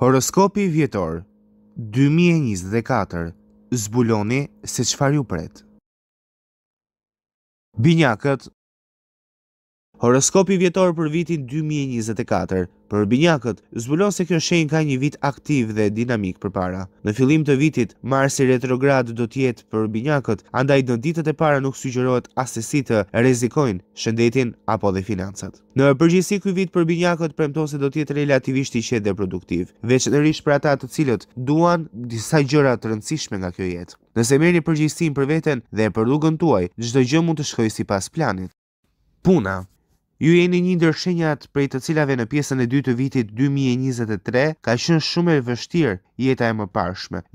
Horoskopi vjetor 2024 zbuloni se çfarë ju pret. Binjakët Horoskopi vjetor për vitin 2024 për binjakët zbulon se kjo shenjë ka një vit aktiv dhe dinamik për para. Në fillim të vitit, Marsi retrograd do tjetë për binjakët, andaj në ditët e para nuk sugjerojt asesi të rezikojnë shëndetin apo dhe financat. Në përgjësi kjo vit për binjakët premton se do tjetë relativisht i qetë dhe produktiv, veç në rishë për ata të cilët duan disa gjëra të rëndësishme nga kjo jetë. Nëse meri përgjësim për veten dhe për lugën tuaj, gjë mund të planit. Puna Ju jeni një ndër shenjat prej të cilave në pjesën e 2 të vitit 2023 ka qenë shumë e vështirë jeta e më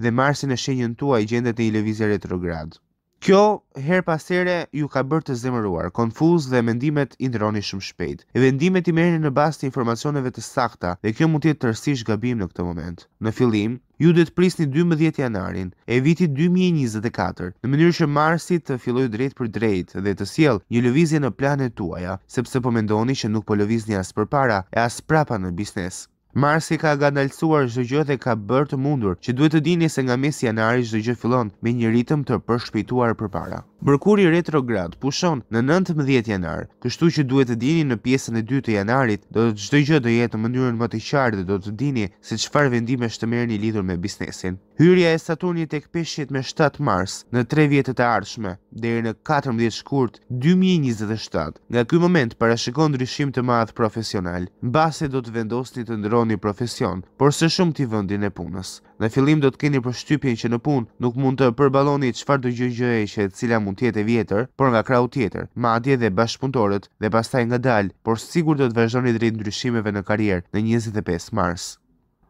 dhe marsin e shenjën tua i gjendet e i lëvizja retrograd. Kjo her pas here ju ka bërë të zemëruar, konfuz dhe mendimet i ndroni shumë shpejt. E vendimet i merrni në bazë të informacioneve të sakta dhe kjo mund të jetë gabim në këtë moment. Në fillim, ju duhet të prisni 12 janarin e vitit 2024, në mënyrë që Marsi të fillojë drejt për drejt dhe të siel një lëvizje në planet tuaja, sepse po mendoni që nuk po lëvizni as përpara e as prapa në biznes. Marsi ka gandalsuar çdo gjë dhe ka bërë të mundur që duhet të dini se nga mes janari çdo gjë fillon me një ritëm të përshpejtuar përpara. Merkuri retrograd pushon në 19 janar, kështu që duhet të dini në pjesën e dytë të janarit do të çdo gjë do jetë në mënyrën më të qartë dhe do të dini se çfarë vendimesh të merrni lidhur me biznesin. Hyrja e Saturnit tek peshqit me 7 mars në 3 vjetët e ardhshme deri në 14 shkurt 2027. Nga ky moment parashikon ndryshim të madh profesional. Mbasi do të vendosni të ndroni profesion, por së shumti vendin e punës. Në fillim do të keni përshtypjen që në punë nuk mund të përballoni çfarë do gjë e që e cila mund të jetë e vjetër, por nga krau tjetër, madje edhe bashkëpunëtorët dhe pastaj ngadal, por sigurt do të vazhdoni drejt ndryshimeve në karrierë në 25 mars.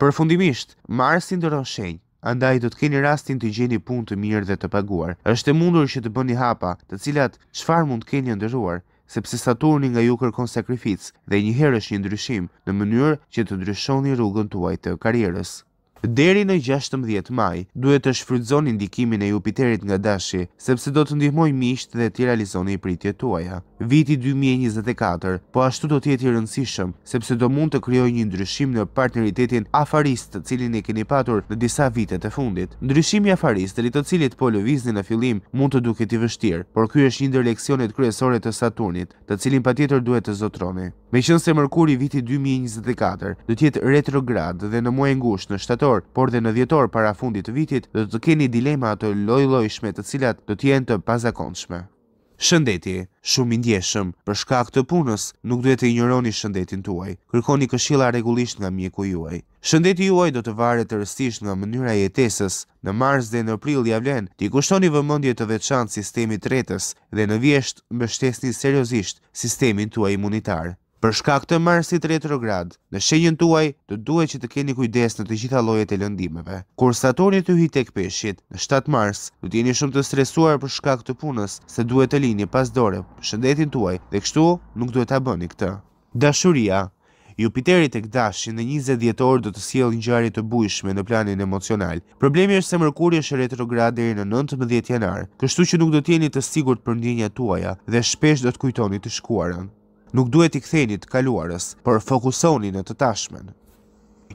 Përfundimisht, Marsi ndron shenjë andaj do të keni rastin të gjeni punë të mirë dhe të paguar. Është e mundur që të bëni hapa, të cilat çfarë mund të keni ndëruar, sepse Saturni nga ju kërkon sakrificë dhe njëherësh një ndryshim në mënyrë që të ndryshoni rrugën tuaj të karrierës. Deri në 16 maj, duhet të shfrydzon indikimin e Jupiterit nga dashi, sepse do të ndihmoj misht dhe të realizon e i pritje tuaja. Viti 2024, po ashtu do tjeti rëndësishëm, sepse do mund të kryoj një ndryshim në partneritetin afarist të cilin e keni patur në disa vitet e fundit. Ndryshimi afarist të litë cilit po lëvizni në filim mund të duke t'i vështirë, por kjo është një ndër leksionet kryesore të Saturnit, të cilin pa tjetër duhet të zotroni. Me qënë se mërkuri viti 2024, do tjetë retrograd dhe në muaj ngusht në shtator, por dhe në djetor para fundit të vitit, dhe të keni dilema ato lojloj shme të cilat të tjenë të pazakonshme. Shëndetje, shumë indjeshëm, për shka këtë punës, nuk duhet të ignoroni shëndetin të uaj, kërkoni këshila regullisht nga mjeku juaj. Shëndeti juaj do të vare të rëstisht nga mënyra jetesës, në mars dhe në april javlen, ti kushtoni vëmëndje të veçantë sistemi të retës dhe në vjeshtë mbështesni seriosisht sistemin të uaj imunitarë për shkak të marsit retrograd. Në shenjën tuaj do duhet që të keni kujdes në të gjitha llojet e lëndimeve. Kur Saturni të hyjë tek peshqit në 7 mars, do të jeni shumë të stresuar për shkak të punës, se duhet të lini pas dore. Shëndetin tuaj dhe kështu nuk duhet ta bëni këtë. Dashuria Jupiteri tek dashin në 20 dhjetor do të sjellë ngjarje të bujshme në planin emocional. Problemi është se Merkuri është retrograd deri në 19 janar, kështu që nuk do të jeni të sigurt për ndjenjat tuaja dhe shpesh do të kujtoni të shkuarën nuk duhet i ktheni të kaluarës, por fokusoni në të tashmen.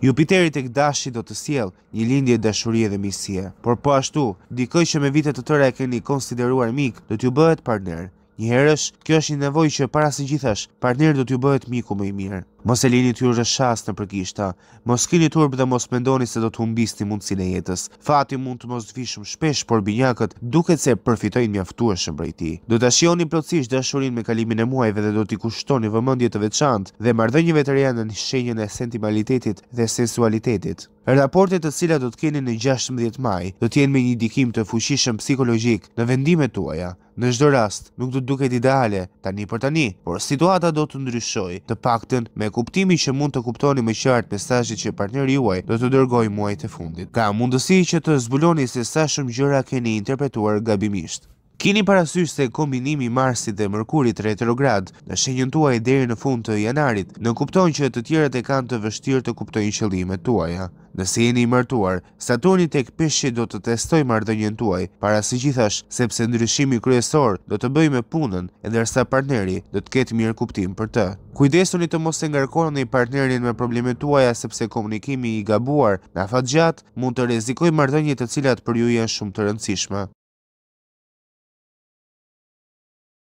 Jupiteri tek dashi do të siel një lindje dashurie dhe miqësie, por po ashtu, dikoj që me vite të tëra e keni konsideruar mik, do t'ju bëhet partner. Njëherësh, kjo është një nevojë që para së gjithash, partneri do t'ju bëhet miku më i mirë. Mos e lini tyre shas në përgishta, mos kini turb dhe mos mendoni se do të humbisni mundësine jetës. Fati mund të mos vishëm shpesh, por binjakët duket se përfitojnë mjaftueshëm prej tij. Do ta shihoni plotësisht dashurinë me kalimin e muajve dhe do t'i kushtoni vëmendje të veçantë dhe mardhënjë të reja një shenjën e sentimentalitetit dhe sensualitetit. Raportet të cilat do të keni në 16 maj do të jenë me një dikim të fuqishëm psikologjik në vendimet tuaja. Në çdo rast, nuk do duket ideale tani për tani, por situata do të ndryshojë, të paktën me kuptimi që mund të kuptoni me qartë mesajit që partneri juaj do të dërgoj muajt e fundit. Ka mundësi që të zbuloni se sa shumë gjëra keni interpretuar gabimisht. Kini parasysh se kombinimi Marsit dhe Mërkurit retrograd në shenjën tuaj deri në fund të janarit në kupton që të tjere e kanë të vështirë të kuptojnë qëllimet tuaja. Nëse jeni i mërtuar, Saturni tek peshqit do të testoj mardënjën tuaj, para si gjithash sepse ndryshimi kryesor do të bëj me punën ndërsa partneri do të ketë mirë kuptim për të. Kujdesoni të mos të ngarkoni partnerin me probleme tuaja sepse komunikimi i gabuar në afat gjatë mund të rezikoj mardënjit të cilat për ju janë shumë të rëndësishme.